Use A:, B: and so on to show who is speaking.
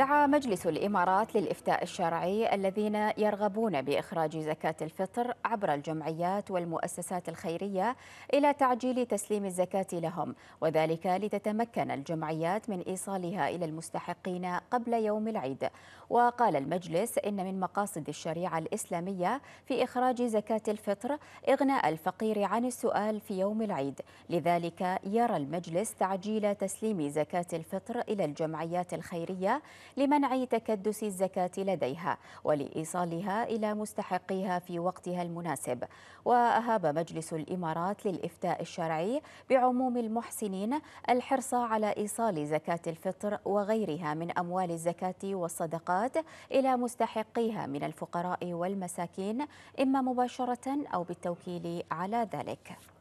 A: دعا مجلس الامارات للافتاء الشرعي الذين يرغبون باخراج زكاه الفطر عبر الجمعيات والمؤسسات الخيريه الى تعجيل تسليم الزكاه لهم وذلك لتتمكن الجمعيات من ايصالها الى المستحقين قبل يوم العيد وقال المجلس ان من مقاصد الشريعه الاسلاميه في اخراج زكاه الفطر اغناء الفقير عن السؤال في يوم العيد لذلك يرى المجلس تعجيل تسليم زكاه الفطر الى الجمعيات الخيريه لمنع تكدس الزكاة لديها ولإيصالها إلى مستحقيها في وقتها المناسب وأهاب مجلس الإمارات للإفتاء الشرعي بعموم المحسنين الحرص على إيصال زكاة الفطر وغيرها من أموال الزكاة والصدقات إلى مستحقيها من الفقراء والمساكين إما مباشرة أو بالتوكيل على ذلك